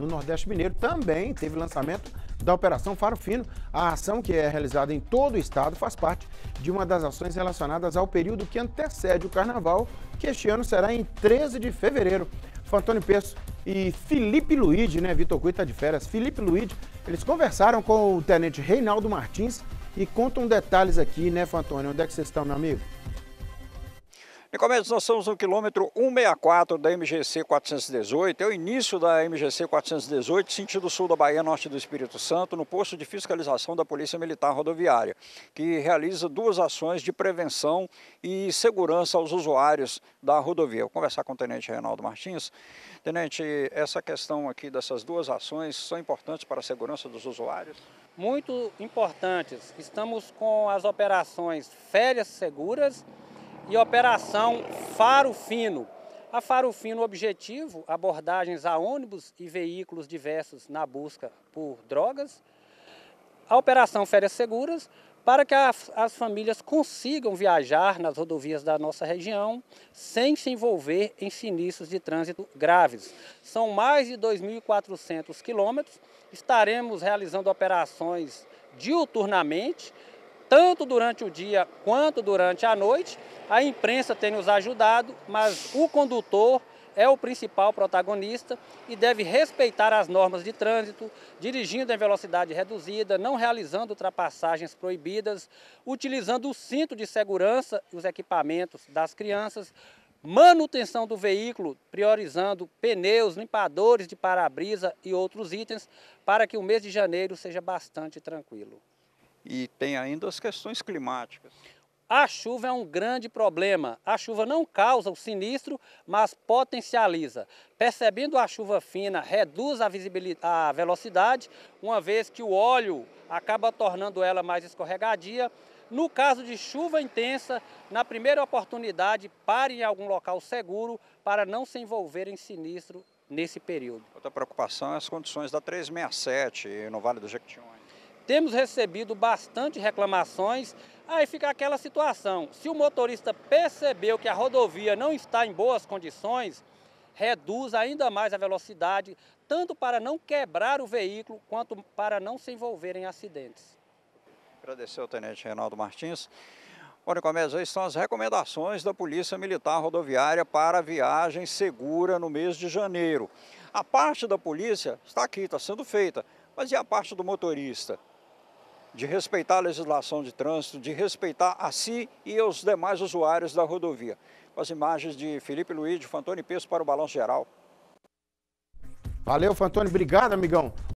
no Nordeste Mineiro também teve lançamento da Operação Faro Fino. A ação, que é realizada em todo o estado, faz parte de uma das ações relacionadas ao período que antecede o Carnaval, que este ano será em 13 de fevereiro. Fantônio Peço e Felipe Luiz, né? Vitor Cui está de férias. Felipe Luiz, eles conversaram com o tenente Reinaldo Martins e contam detalhes aqui, né, Fantônio? Onde é que vocês estão, meu amigo? Em nós estamos no quilômetro 164 da MGC 418, é o início da MGC 418, sentido sul da Bahia, norte do Espírito Santo, no posto de fiscalização da Polícia Militar Rodoviária, que realiza duas ações de prevenção e segurança aos usuários da rodovia. Vou conversar com o Tenente Reinaldo Martins. Tenente, essa questão aqui dessas duas ações são importantes para a segurança dos usuários? Muito importantes. Estamos com as operações Férias Seguras e Operação Faro Fino. A Faro Fino objetivo, abordagens a ônibus e veículos diversos na busca por drogas. A Operação Férias Seguras, para que as, as famílias consigam viajar nas rodovias da nossa região sem se envolver em sinistros de trânsito graves. São mais de 2.400 quilômetros. Estaremos realizando operações diuturnamente tanto durante o dia quanto durante a noite. A imprensa tem nos ajudado, mas o condutor é o principal protagonista e deve respeitar as normas de trânsito, dirigindo em velocidade reduzida, não realizando ultrapassagens proibidas, utilizando o cinto de segurança e os equipamentos das crianças, manutenção do veículo, priorizando pneus, limpadores de para-brisa e outros itens, para que o mês de janeiro seja bastante tranquilo e tem ainda as questões climáticas. A chuva é um grande problema. A chuva não causa o sinistro, mas potencializa. Percebendo a chuva fina, reduz a, a velocidade, uma vez que o óleo acaba tornando ela mais escorregadia. No caso de chuva intensa, na primeira oportunidade, pare em algum local seguro para não se envolver em sinistro nesse período. Outra preocupação é as condições da 367 no Vale do Jequitinhonha. Temos recebido bastante reclamações. Aí fica aquela situação: se o motorista percebeu que a rodovia não está em boas condições, reduz ainda mais a velocidade, tanto para não quebrar o veículo quanto para não se envolver em acidentes. Agradecer ao Tenente Reinaldo Martins. Olha, Comércio, aí estão as recomendações da Polícia Militar Rodoviária para viagem segura no mês de janeiro. A parte da polícia está aqui, está sendo feita, mas e a parte do motorista? de respeitar a legislação de trânsito, de respeitar a si e aos demais usuários da rodovia. Com as imagens de Felipe Luiz, de Fantoni Peso para o Balanço Geral. Valeu, Fantoni. Obrigado, amigão.